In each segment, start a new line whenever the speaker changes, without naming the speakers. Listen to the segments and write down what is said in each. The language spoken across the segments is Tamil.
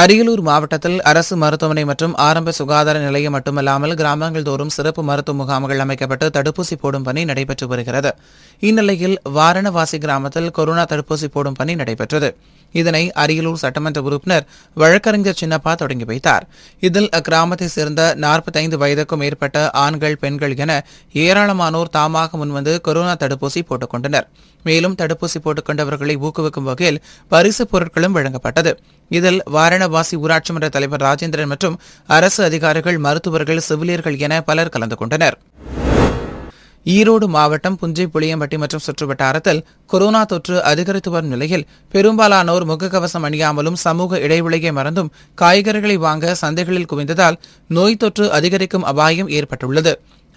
அரியலூர் மாவட்டத்தில் அரசு மருத்துவமனை மற்றும் ஆரம்ப சுகாதார நிலையம் மட்டுமல்லாமல் கிராமங்கள் தோறும் சிறப்பு மருத்துவ முகாம்கள் அமைக்கப்பட்டு தடுப்பூசி போடும் பணி நடைபெற்று வருகிறது இந்நிலையில் வாரணவாசி கிராமத்தில் கொரோனா தடுப்பூசி போடும் பணி நடைபெற்றது இதனை அரியலூர் சட்டமன்ற உறுப்பினர் வழக்கறிஞர் சின்னப்பா தொடங்கி வைத்தார் இதில் அக்கிராமத்தை சேர்ந்த நாற்பத்தைந்து வயதுக்கும் மேற்பட்ட ஆண்கள் பெண்கள் என ஏராளமானோர் தாமாக முன்வந்து கொரோனா தடுப்பூசி போட்டுக் கொண்டனர் மேலும் தடுப்பூசி போட்டுக் கொண்டவர்களை ஊக்குவிக்கும் வகையில் பரிசு பொருட்களும் வழங்கப்பட்டது இதில் வாரணவாசி ஊராட்சி மன்ற தலைவர் ராஜேந்திரன் மற்றும் அரசு அதிகாரிகள் மருத்துவர்கள் செவிலியர்கள் என பலர் கலந்து கொண்டனர் ஈரோடு மாவட்டம் புஞ்சை புளியம்பட்டி மற்றும் சுற்றுவட்டாரத்தில் கொரோனா தொற்று அதிகரித்து வரும் நிலையில் பெரும்பாலானோர் முகக்கவசம் அணியாமலும் சமூக இடைவெளியை மறந்தும் காய்கறிகளை வாங்க சந்தைகளில் குவிந்ததால் நோய் தொற்று அதிகரிக்கும் அபாயம் ஏற்பட்டுள்ளது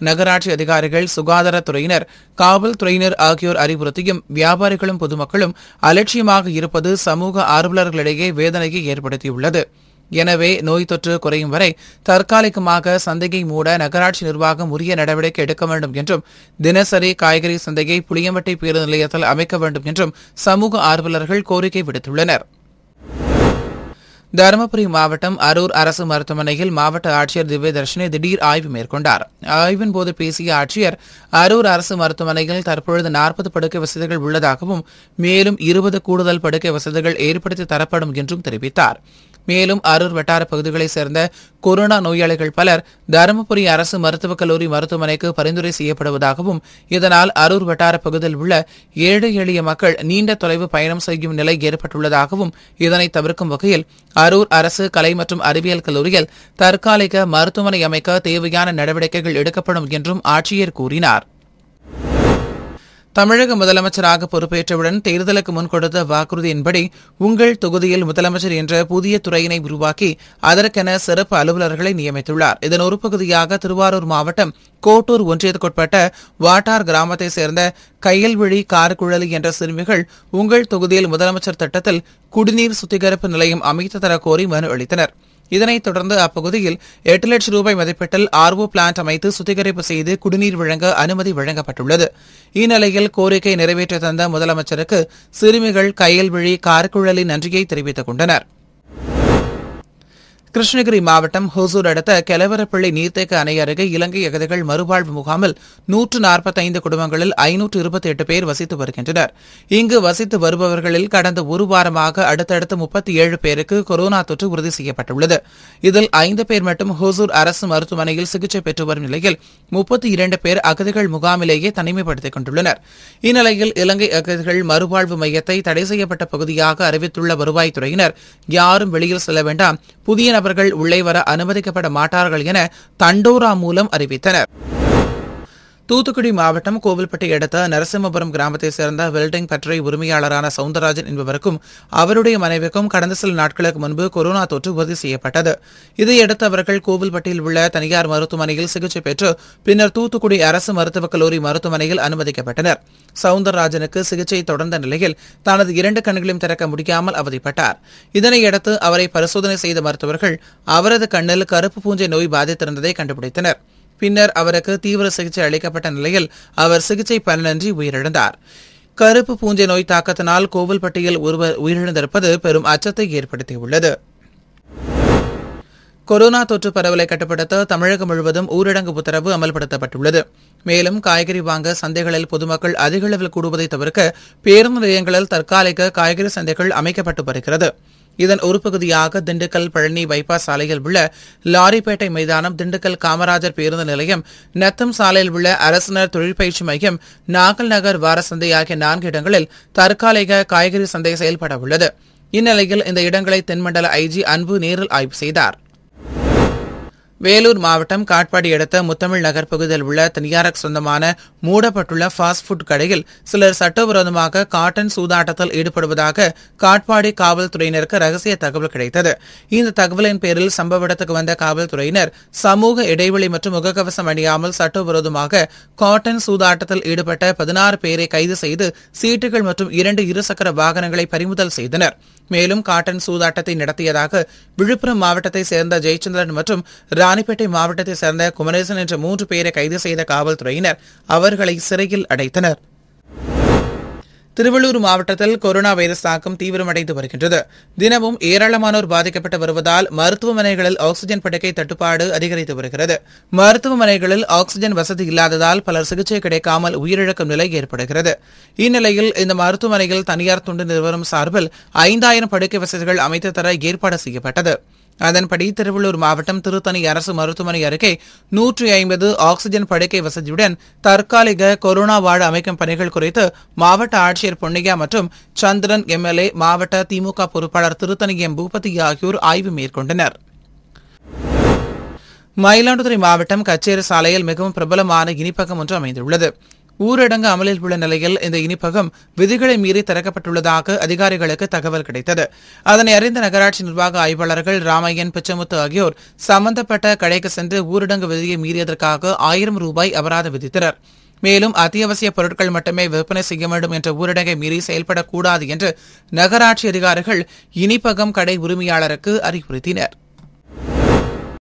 நகராட்சி அதிகாரிகள் சுகாதாரத்துறையினர் காவல்துறையினர் ஆகியோர் அறிவுறுத்தியும் வியாபாரிகளும் பொதுமக்களும் அலட்சியமாக இருப்பது சமூக ஆர்வலர்களிடையே வேதனையை ஏற்படுத்தியுள்ளது எனவே நோய் தொற்று குறையும் வரை தற்காலிகமாக சந்தையை மூட நகராட்சி நிர்வாகம் உரிய நடவடிக்கை எடுக்க வேண்டும் என்றும் தினசரி காய்கறி சந்தையை புளியம்பட்டி பேருந்து நிலையத்தில் அமைக்க வேண்டும் என்றும் சமூக ஆர்வலர்கள் கோரிக்கை விடுத்துள்ளனா் தருமபுரி மாவட்டம் அரூர் அரசு மருத்துவமனையில் மாவட்ட ஆட்சியர் திவ்யதர்ஷினி திடீர் ஆய்வு மேற்கொண்டார் ஆய்வின் போது பேசிய ஆட்சியர் அரூர் அரசு மருத்துவமனையில் தற்பொழுது நாற்பது படுக்கை வசதிகள் உள்ளதாகவும் மேலும் இருபது கூடுதல் படுக்கை வசதிகள் ஏற்படுத்தி தரப்படும் என்றும் தெரிவித்தாா் மேலும் அரூர் வட்டார பகுதிகளைச் சேர்ந்த கொரோனா நோயாளிகள் பலர் தருமபுரி அரசு மருத்துவக் கல்லூரி மருத்துவமனைக்கு பரிந்துரை செய்யப்படுவதாகவும் இதனால் அரூர் வட்டார பகுதியில் உள்ள ஏழை எளிய மக்கள் நீண்ட தொலைவு பயணம் செய்யும் நிலை ஏற்பட்டுள்ளதாகவும் இதனை தவிர்க்கும் வகையில் அரூர் அரசு கலை மற்றும் அறிவியல் கல்லூரியில் தற்காலிக மருத்துவமனை அமைக்க தேவையான நடவடிக்கைகள் எடுக்கப்படும் என்றும் ஆட்சியர் கூறினார் தமிழக முதலமைச்சராக பொறுப்பேற்றவுடன் தேர்தலுக்கு முன் கொடுத்த வாக்குறுதியின்படி உங்கள் தொகுதியில் முதலமைச்சர் என்ற புதிய துறையினை உருவாக்கி அதற்கென சிறப்பு அலுவலர்களை நியமித்துள்ளார் இதன் ஒரு பகுதியாக திருவாரூர் மாவட்டம் கோட்டூர் ஒன்றியத்துக்குட்பட்ட வாட்டார் கிராமத்தை சேர்ந்த கையல்விழி காரக்குழலி என்ற சிறுமிகள் உங்கள் தொகுதியில் முதலமைச்சர் திட்டத்தில் குடிநீர் சுத்திகரிப்பு நிலையம் அமைத்து தர கோரி மனு அளித்தனா் இதனைத் தொடர்ந்து அப்பகுதியில் எட்டு லட்சம் ரூபாய் மதிப்பீட்டில் ஓ பிளான்ட் அமைத்து சுத்திகரிப்பு செய்து குடிநீர் வழங்க அனுமதி வழங்கப்பட்டுள்ளது இந்நிலையில் கோரிக்கை நிறைவேற்றி தந்த முதலமைச்சருக்கு சிறுமிகள் விழி கார்குழலி நன்றியை தெரிவித்துக் கொண்டனா் கிருஷ்ணகிரி மாவட்டம் ஹோசூர் அடுத்த கெலவரப்பள்ளி நீர்த்தேக்க அணை அருகே இலங்கை அகதிகள் மறுவாழ்வு முகாமில் நூற்று நாற்பத்தைந்து குடும்பங்களில் ஐநூற்று இருபத்தி எட்டு பேர் வசித்து வருகின்றனர் இங்கு வசித்து வருபவர்களில் கடந்த ஒரு வாரமாக அடுத்தடுத்து முப்பத்தி ஏழு பேருக்கு கொரோனா தொற்று உறுதி செய்யப்பட்டுள்ளது இதில் ஐந்து பேர் மட்டும் ஹோசூர் அரசு மருத்துவமனையில் சிகிச்சை பெற்று வரும் நிலையில் முப்பத்தி இரண்டு பேர் அகதிகள் முகாமிலேயே தனிமைப்படுத்திக் கொண்டுள்ளனர் இந்நிலையில் இலங்கை அகதிகள் மறுவாழ்வு மையத்தை தடை செய்யப்பட்ட பகுதியாக அறிவித்துள்ள வருவாய்த்துறையினர் யாரும் வெளியில் செல்ல வேண்டாம் புதிய அவர்கள் உள்ளே வர அனுமதிக்கப்பட மாட்டார்கள் என தண்டோரா மூலம் அறிவித்தனர் தூத்துக்குடி மாவட்டம் கோவில்பட்டி அடுத்த நரசிம்மபுரம் கிராமத்தை சேர்ந்த வெல்டிங் பற்றை உரிமையாளரான சவுந்தரராஜன் என்பவருக்கும் அவருடைய மனைவிக்கும் கடந்த சில நாட்களுக்கு முன்பு கொரோனா தொற்று உறுதி செய்யப்பட்டது இதையடுத்து அவர்கள் கோவில்பட்டியில் உள்ள தனியார் மருத்துவமனையில் சிகிச்சை பெற்று பின்னர் தூத்துக்குடி அரசு மருத்துவக் கல்லூரி மருத்துவமனையில் அனுமதிக்கப்பட்டனர் சவுந்தரராஜனுக்கு சிகிச்சை தொடர்ந்த நிலையில் தனது இரண்டு கண்களையும் திறக்க முடியாமல் அவதிப்பட்டார் இதனையடுத்து அவரை பரிசோதனை செய்த மருத்துவர்கள் அவரது கண்ணில் கருப்பு பூஞ்சை நோய் பாதித்திருந்ததை கண்டுபிடித்தனர் பின்னர் அவருக்கு தீவிர சிகிச்சை அளிக்கப்பட்ட நிலையில் அவர் சிகிச்சை பலனின்றி உயிரிழந்தார் கருப்பு பூஞ்சை நோய் தாக்கத்தினால் கோவில்பட்டியில் ஒருவர் உயிரிழந்திருப்பது பெரும் அச்சத்தை ஏற்படுத்தியுள்ளது கொரோனா தொற்று பரவலை கட்டுப்படுத்த தமிழகம் முழுவதும் ஊரடங்கு உத்தரவு அமல்படுத்தப்பட்டுள்ளது மேலும் காய்கறி வாங்க சந்தைகளில் பொதுமக்கள் அதிக அளவில் கூடுவதை தவிர்க்க பேருந்து நிலையங்களில் தற்காலிக காய்கறி சந்தைகள் அமைக்கப்பட்டு வருகிறது இதன் ஒரு பகுதியாக திண்டுக்கல் பழனி பைபாஸ் சாலையில் உள்ள லாரிப்பேட்டை மைதானம் திண்டுக்கல் காமராஜர் பேருந்து நிலையம் நத்தம் சாலையில் உள்ள அரசினர் தொழிற்பயிற்சி மையம் நாகல் நகர் வார சந்தை ஆகிய நான்கு இடங்களில் தற்காலிக காய்கறி சந்தை செயல்பட உள்ளது இந்நிலையில் இந்த இடங்களை தென்மண்டல ஐஜி அன்பு நேரில் ஆய்வு செய்தார் வேலூர் மாவட்டம் காட்பாடி அடுத்த முத்தமிழ் நகர் பகுதியில் உள்ள தனியாருக்கு சொந்தமான மூடப்பட்டுள்ள ஃபாஸ்ட் ஃபுட் கடையில் சிலர் சட்டவிரோதமாக காட்டன் சூதாட்டத்தில் ஈடுபடுவதாக காட்பாடி காவல்துறையினருக்கு ரகசிய தகவல் கிடைத்தது இந்த தகவலின் பேரில் சம்பவ இடத்துக்கு வந்த காவல்துறையினர் சமூக இடைவெளி மற்றும் முகக்கவசம் அணியாமல் சட்டவிரோதமாக காட்டன் சூதாட்டத்தில் ஈடுபட்ட பதினாறு பேரை கைது செய்து சீட்டுகள் மற்றும் இரண்டு இருசக்கர வாகனங்களை பறிமுதல் செய்தனர் மேலும் காட்டன் சூதாட்டத்தை நடத்தியதாக விழுப்புரம் மாவட்டத்தை சேர்ந்த ஜெயச்சந்திரன் மற்றும் ராணிப்பேட்டை மாவட்டத்தை சேர்ந்த குமரேசன் என்ற மூன்று பேரை கைது செய்த காவல்துறையினர் அவர்களை சிறையில் அடைத்தனர் திருவள்ளூர் மாவட்டத்தில் கொரோனா வைரஸ் தாக்கம் தீவிரமடைந்து வருகின்றது தினமும் ஏராளமானோர் பாதிக்கப்பட்டு வருவதால் மருத்துவமனைகளில் ஆக்ஸிஜன் படுக்கை தட்டுப்பாடு அதிகரித்து வருகிறது மருத்துவமனைகளில் ஆக்ஸிஜன் வசதி இல்லாததால் பலர் சிகிச்சை கிடைக்காமல் உயிரிழக்கும் நிலை ஏற்படுகிறது இந்நிலையில் இந்த மருத்துவமனையில் தனியார் தொண்டு நிறுவனம் சார்பில் ஐந்தாயிரம் படுக்கை வசதிகள் அமைத்து தர ஏற்பாடு செய்யப்பட்டது அதன்படி திருவள்ளூர் மாவட்டம் திருத்தணி அரசு மருத்துவமனை அருகே நூற்றி ஐம்பது ஆக்சிஜன் படுக்கை வசதியுடன் தற்காலிக கொரோனா வார்டு அமைக்கும் பணிகள் குறித்து மாவட்ட ஆட்சியர் பொன்னையா மற்றும் சந்திரன் எம்எல்ஏ மாவட்ட திமுக பொறுப்பாளர் திருத்தணி எம் பூபதி ஆகியோர் ஆய்வு மேற்கொண்டனர் மயிலாடுதுறை மாவட்டம் கச்சேரி சாலையில் மிகவும் பிரபலமான இனிப்பகம் ஒன்று அமைந்துள்ளது ஊரடங்கு அமலில் உள்ள நிலையில் இந்த இனிப்பகம் விதிகளை மீறி திறக்கப்பட்டுள்ளதாக அதிகாரிகளுக்கு தகவல் கிடைத்தது அதனை அறிந்த நகராட்சி நிர்வாக ஆய்வாளர்கள் ராமையன் பிச்சமுத்து ஆகியோர் சம்பந்தப்பட்ட கடைக்கு சென்று ஊரடங்கு விதியை மீறியதற்காக ஆயிரம் ரூபாய் அபராதம் விதித்தனர் மேலும் அத்தியாவசிய பொருட்கள் மட்டுமே விற்பனை செய்ய வேண்டும் என்ற ஊரடங்கை மீறி செயல்படக்கூடாது என்று நகராட்சி அதிகாரிகள் இனிப்பகம் கடை உரிமையாளருக்கு அறிவுறுத்தினர்